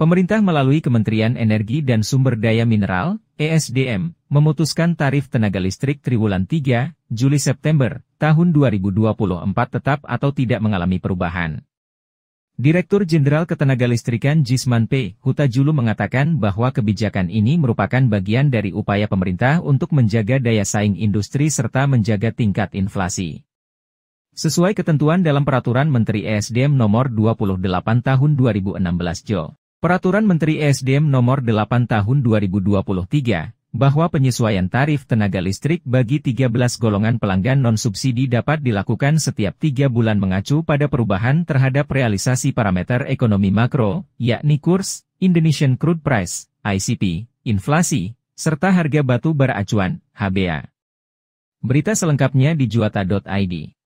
Pemerintah melalui Kementerian Energi dan Sumber Daya Mineral, ESDM, memutuskan tarif tenaga listrik triwulan 3, Juli-September, tahun 2024 tetap atau tidak mengalami perubahan. Direktur Jenderal Ketenagalistrikan Jisman P. Huta Julu mengatakan bahwa kebijakan ini merupakan bagian dari upaya pemerintah untuk menjaga daya saing industri serta menjaga tingkat inflasi. Sesuai ketentuan dalam Peraturan Menteri ESDM Nomor 28 Tahun 2016 Jo. Peraturan Menteri ESDM Nomor 8 Tahun 2023 bahwa penyesuaian tarif tenaga listrik bagi 13 golongan pelanggan non-subsidi dapat dilakukan setiap tiga bulan mengacu pada perubahan terhadap realisasi parameter ekonomi makro, yakni kurs, Indonesian Crude Price, ICP, inflasi, serta harga batu bara acuan, HBA. Berita selengkapnya di juata.id.